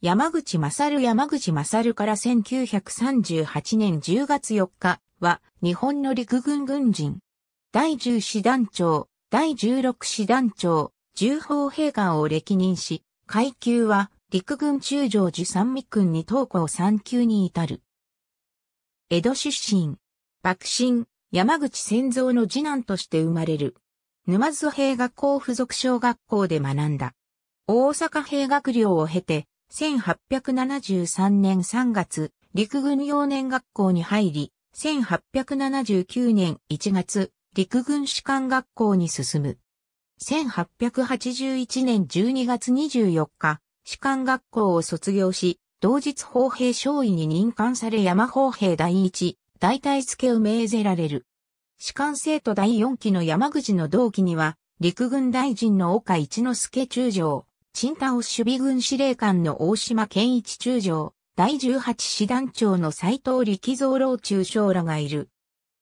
山口勝山口勝から1938年10月4日は日本の陸軍軍人。第10師団長、第16師団長、重砲兵官を歴任し、階級は陸軍中将十三味君に東降三級に至る。江戸出身、幕臣、山口戦造の次男として生まれる。沼津兵学校附属小学校で学んだ。大阪兵学寮を経て、1873年3月、陸軍幼年学校に入り、1879年1月、陸軍士官学校に進む。1881年12月24日、士官学校を卒業し、同日砲兵少尉に任官され山砲兵第一、大隊付を命ぜられる。士官生徒第四期の山口の同期には、陸軍大臣の岡一之助中将、陳太尾守備軍司令官の大島健一中将、第18師団長の斎藤力蔵老中将らがいる。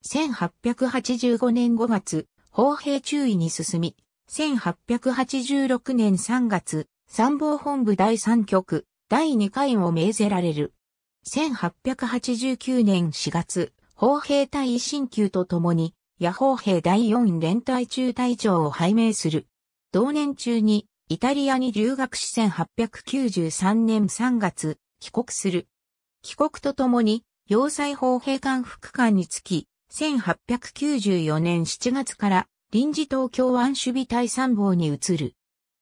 1885年5月、砲兵中尉に進み、1886年3月、参謀本部第3局、第2回を命ぜられる。1889年4月、砲兵隊新級と共に、野砲兵第4連隊中隊長を拝命する。同年中に、イタリアに留学し1893年3月、帰国する。帰国とともに、要塞法兵官副官につき、1894年7月から臨時東京湾守備隊参謀に移る。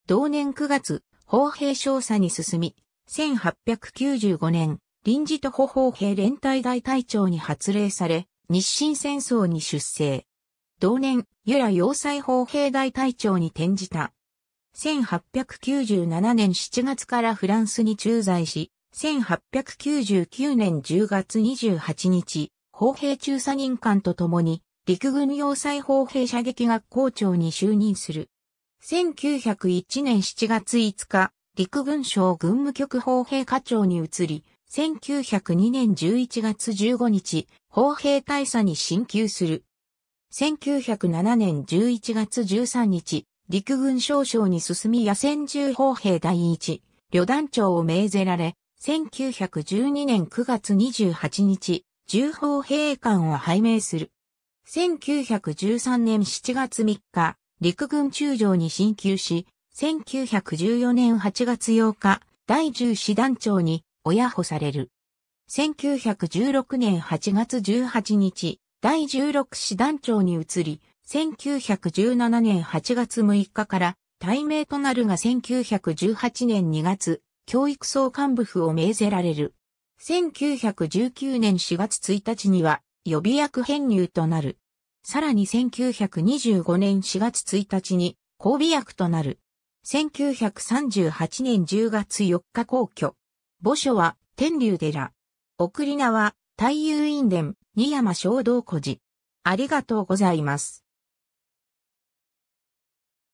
同年9月、法兵少佐に進み、1895年、臨時徒歩法兵連隊大隊長に発令され、日清戦争に出征。同年、由良要塞法兵大隊長に転じた1897年7月からフランスに駐在し、1899年10月28日、砲兵中佐任官と共に、陸軍要塞砲兵射撃学校長に就任する。1901年7月5日、陸軍省軍務局砲兵課長に移り、1902年11月15日、砲兵大佐に進級する。1907年11月13日、陸軍少将に進み野戦銃砲兵第一、旅団長を命ぜられ、1912年9月28日、重砲兵官を拝命する。1913年7月3日、陸軍中将に進級し、1914年8月8日、第10師団長に親保される。1916年8月18日、第16師団長に移り、1917年8月6日から対名となるが1918年2月、教育総監部府を命ぜられる。1919年4月1日には予備役編入となる。さらに1925年4月1日に交尾役となる。1938年10月4日皇居。墓所は天竜寺。送り名は、太遊院殿、二山小道小寺。ありがとうございます。